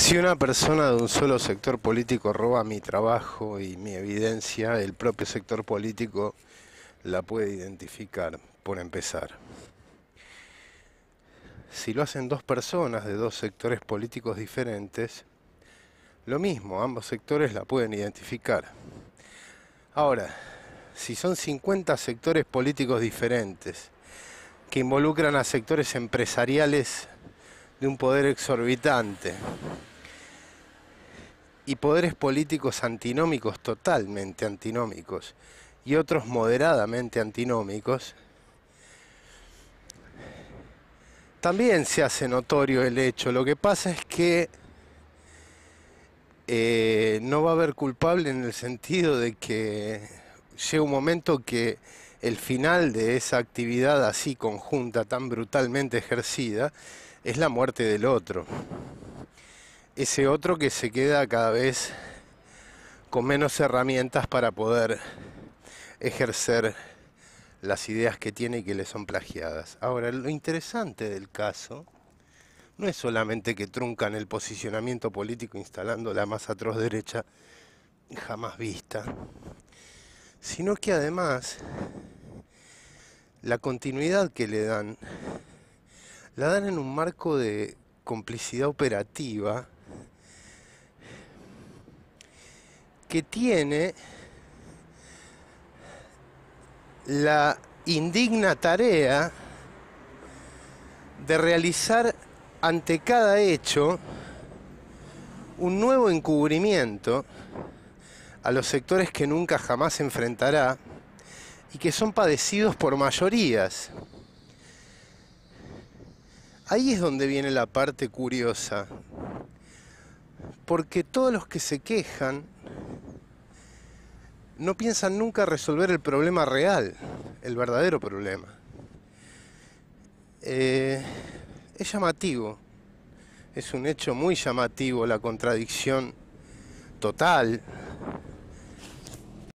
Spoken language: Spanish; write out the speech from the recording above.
Si una persona de un solo sector político roba mi trabajo y mi evidencia, el propio sector político la puede identificar, por empezar. Si lo hacen dos personas de dos sectores políticos diferentes, lo mismo, ambos sectores la pueden identificar. Ahora, si son 50 sectores políticos diferentes que involucran a sectores empresariales de un poder exorbitante, y poderes políticos antinómicos, totalmente antinómicos, y otros moderadamente antinómicos, también se hace notorio el hecho. Lo que pasa es que eh, no va a haber culpable en el sentido de que llega un momento que el final de esa actividad así conjunta, tan brutalmente ejercida, es la muerte del otro ese otro que se queda cada vez con menos herramientas para poder ejercer las ideas que tiene y que le son plagiadas. Ahora, lo interesante del caso no es solamente que truncan el posicionamiento político instalando la más atroz derecha jamás vista, sino que además la continuidad que le dan, la dan en un marco de complicidad operativa que tiene la indigna tarea de realizar ante cada hecho un nuevo encubrimiento a los sectores que nunca jamás enfrentará y que son padecidos por mayorías. Ahí es donde viene la parte curiosa, porque todos los que se quejan no piensan nunca resolver el problema real, el verdadero problema. Eh, es llamativo, es un hecho muy llamativo la contradicción total